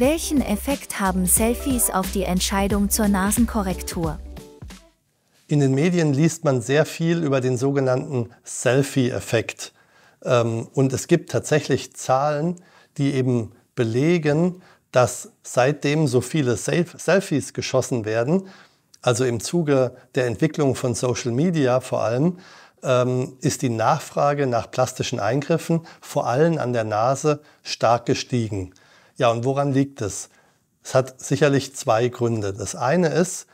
Welchen Effekt haben Selfies auf die Entscheidung zur Nasenkorrektur? In den Medien liest man sehr viel über den sogenannten Selfie-Effekt. Ähm, und es gibt tatsächlich Zahlen, die eben belegen, dass seitdem so viele Selfies geschossen werden, also im Zuge der Entwicklung von Social Media vor allem, ähm, ist die Nachfrage nach plastischen Eingriffen vor allem an der Nase stark gestiegen. Ja, und woran liegt es? Es hat sicherlich zwei Gründe. Das eine ist,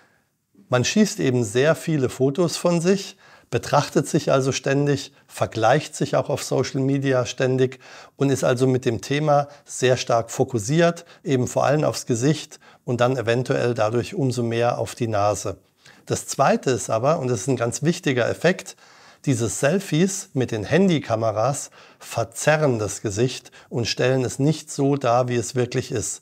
man schießt eben sehr viele Fotos von sich, betrachtet sich also ständig, vergleicht sich auch auf Social Media ständig und ist also mit dem Thema sehr stark fokussiert, eben vor allem aufs Gesicht und dann eventuell dadurch umso mehr auf die Nase. Das Zweite ist aber, und das ist ein ganz wichtiger Effekt, diese Selfies mit den Handykameras verzerren das Gesicht und stellen es nicht so dar, wie es wirklich ist.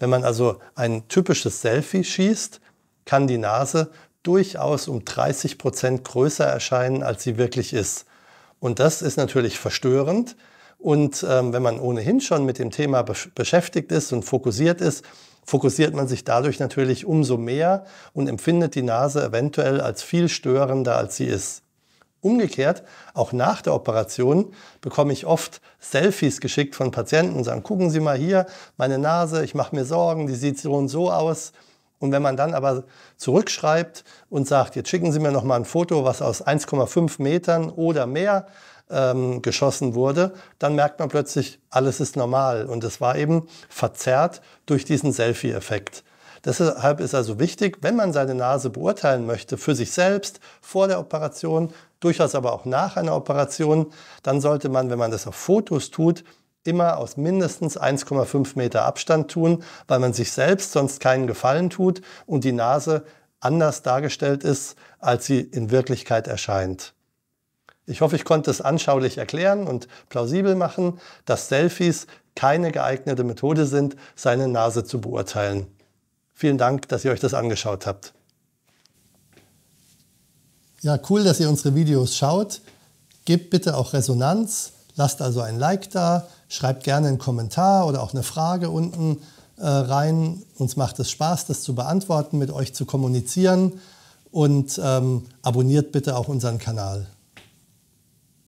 Wenn man also ein typisches Selfie schießt, kann die Nase durchaus um 30 Prozent größer erscheinen, als sie wirklich ist. Und das ist natürlich verstörend. Und ähm, wenn man ohnehin schon mit dem Thema be beschäftigt ist und fokussiert ist, fokussiert man sich dadurch natürlich umso mehr und empfindet die Nase eventuell als viel störender, als sie ist. Umgekehrt, auch nach der Operation bekomme ich oft Selfies geschickt von Patienten und sagen, gucken Sie mal hier, meine Nase, ich mache mir Sorgen, die sieht so und so aus. Und wenn man dann aber zurückschreibt und sagt, jetzt schicken Sie mir noch mal ein Foto, was aus 1,5 Metern oder mehr ähm, geschossen wurde, dann merkt man plötzlich, alles ist normal. Und es war eben verzerrt durch diesen Selfie-Effekt. Deshalb ist also wichtig, wenn man seine Nase beurteilen möchte, für sich selbst, vor der Operation, durchaus aber auch nach einer Operation, dann sollte man, wenn man das auf Fotos tut, immer aus mindestens 1,5 Meter Abstand tun, weil man sich selbst sonst keinen Gefallen tut und die Nase anders dargestellt ist, als sie in Wirklichkeit erscheint. Ich hoffe, ich konnte es anschaulich erklären und plausibel machen, dass Selfies keine geeignete Methode sind, seine Nase zu beurteilen. Vielen Dank, dass ihr euch das angeschaut habt. Ja, cool, dass ihr unsere Videos schaut. Gebt bitte auch Resonanz. Lasst also ein Like da, schreibt gerne einen Kommentar oder auch eine Frage unten äh, rein. Uns macht es Spaß, das zu beantworten, mit euch zu kommunizieren und ähm, abonniert bitte auch unseren Kanal.